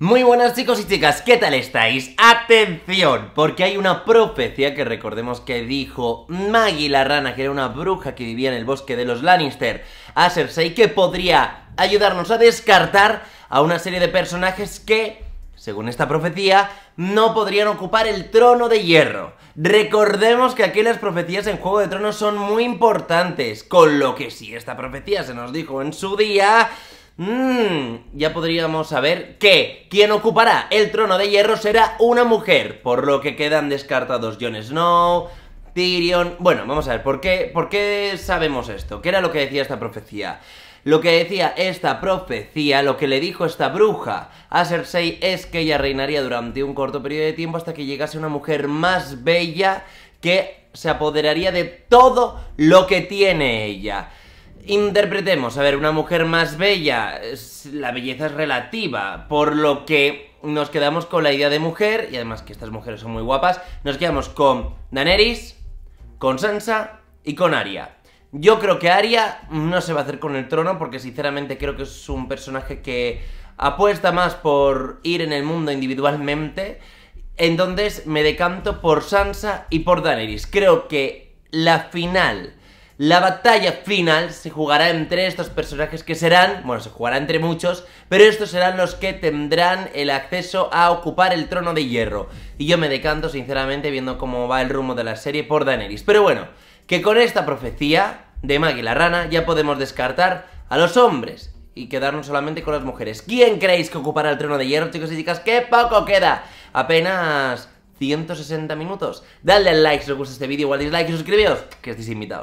Muy buenas chicos y chicas, ¿qué tal estáis? ¡Atención! Porque hay una profecía que recordemos que dijo Maggie la rana, que era una bruja que vivía en el bosque de los Lannister, a Cersei, que podría ayudarnos a descartar a una serie de personajes que, según esta profecía, no podrían ocupar el trono de hierro. Recordemos que aquí las profecías en Juego de Tronos son muy importantes, con lo que si esta profecía se nos dijo en su día, Mmm, ya podríamos saber que quien ocupará el trono de hierro será una mujer, por lo que quedan descartados Jon Snow, Tyrion... Bueno, vamos a ver, ¿por qué, ¿por qué sabemos esto? ¿Qué era lo que decía esta profecía? Lo que decía esta profecía, lo que le dijo esta bruja a Cersei es que ella reinaría durante un corto periodo de tiempo hasta que llegase una mujer más bella que se apoderaría de todo lo que tiene ella. Interpretemos, a ver, una mujer más bella, la belleza es relativa, por lo que nos quedamos con la idea de mujer, y además que estas mujeres son muy guapas, nos quedamos con Daenerys, con Sansa y con Arya. Yo creo que Arya no se va a hacer con el trono porque sinceramente creo que es un personaje que apuesta más por ir en el mundo individualmente, entonces me decanto por Sansa y por Daenerys. Creo que la final la batalla final se jugará entre estos personajes que serán, bueno, se jugará entre muchos, pero estos serán los que tendrán el acceso a ocupar el trono de hierro. Y yo me decanto, sinceramente, viendo cómo va el rumbo de la serie por Daenerys. Pero bueno, que con esta profecía de Maggie la Rana ya podemos descartar a los hombres y quedarnos solamente con las mujeres. ¿Quién creéis que ocupará el trono de hierro, chicos y chicas? ¡Qué poco queda! Apenas 160 minutos. Dale al like si os gusta este vídeo igual dislike y suscribíos, que estáis invitados.